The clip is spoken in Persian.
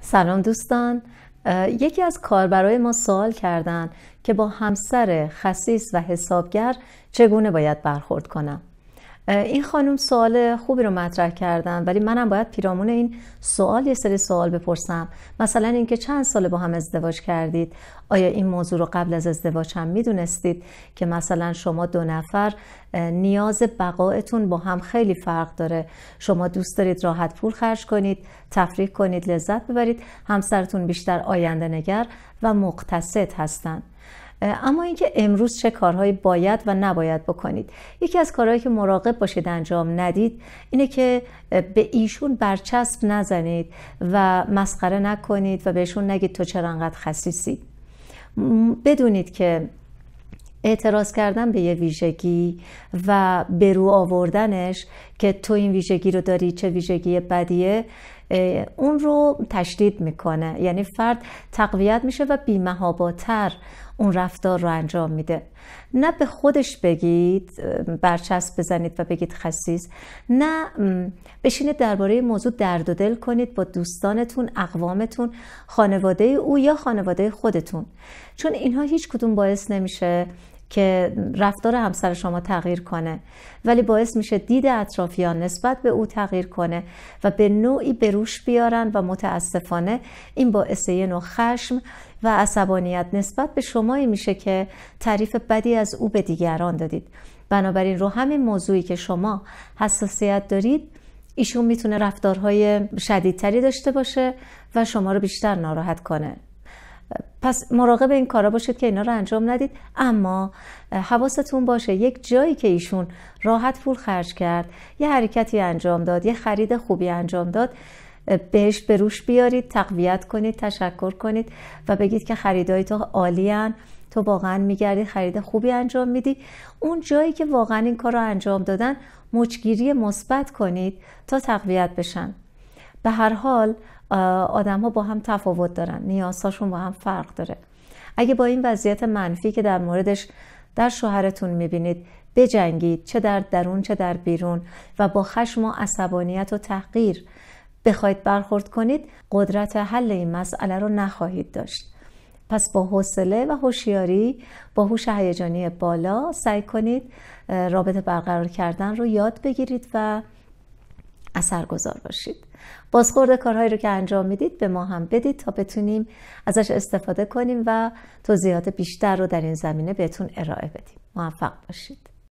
سلام دوستان یکی از کاربرای ما سوال کردن که با همسر خصیص و حسابگر چگونه باید برخورد کنم این خانم سوال خوبی رو مطرح کردن ولی منم باید پیرامون این سوال یه سری سوال بپرسم مثلا اینکه چند سال با هم ازدواج کردید آیا این موضوع رو قبل از ازدواج هم میدونستید که مثلا شما دو نفر نیاز بقایتون با هم خیلی فرق داره شما دوست دارید راحت پول خرج کنید تفریح کنید لذت ببرید همسرتون بیشتر آینده نگر و مقتصد هستند اما اینکه امروز چه کارهایی باید و نباید بکنید یکی از کارهایی که مراقب باشید انجام ندید اینه که به ایشون برچسب نزنید و مسخره نکنید و بهشون نگید تو چرا انقدر خسیسی بدونید که اعتراض کردن به یه ویژگی و به رو آوردنش که تو این ویژگی رو داری چه ویژگی بدیه اون رو تشدید میکنه یعنی فرد تقویت میشه و بیمهاباتر اون رفتار رو انجام میده نه به خودش بگید برچسب بزنید و بگید خسیس نه بشینید درباره موضوع درد و دل کنید با دوستانتون اقوامتون خانواده او یا خانواده خودتون چون اینها هیچ کدوم باعث نمیشه که رفتار همسر شما تغییر کنه ولی باعث میشه دید اطرافیان نسبت به او تغییر کنه و به نوعی بروش بیارن و متاسفانه این باعث یه نوع خشم و عصبانیت نسبت به شمایی میشه که تعریف بدی از او به دیگران دادید بنابراین رو همین موضوعی که شما حساسیت دارید ایشون میتونه رفتارهای شدیدتری داشته باشه و شما رو بیشتر ناراحت کنه پس مراقب این کارا باشید که اینا رو انجام ندید اما حواستون باشه یک جایی که ایشون راحت پول خرج کرد یه حرکتی انجام داد یه خرید خوبی انجام داد بهش به روش بیارید تقویت کنید تشکر کنید و بگید که خریدهای تو عالی تو واقعا میگردی خرید خوبی انجام میدی اون جایی که واقعا این کار رو انجام دادن مچگیری مثبت کنید تا تقویت بشن به هر حال آدم ها با هم تفاوت دارن نیازهاشون با هم فرق داره اگه با این وضعیت منفی که در موردش در شوهرتون میبینید بجنگید چه در درون چه در بیرون و با خشم و عصبانیت و تحقیر بخواید برخورد کنید قدرت حل این مسئله رو نخواهید داشت پس با حوصله و هوشیاری با هوش هیجانی بالا سعی کنید رابطه برقرار کردن رو یاد بگیرید و اثرگذار باشید بازخورد کارهایی رو که انجام میدید به ما هم بدید تا بتونیم ازش استفاده کنیم و توضیحات بیشتر رو در این زمینه بهتون ارائه بدیم موفق باشید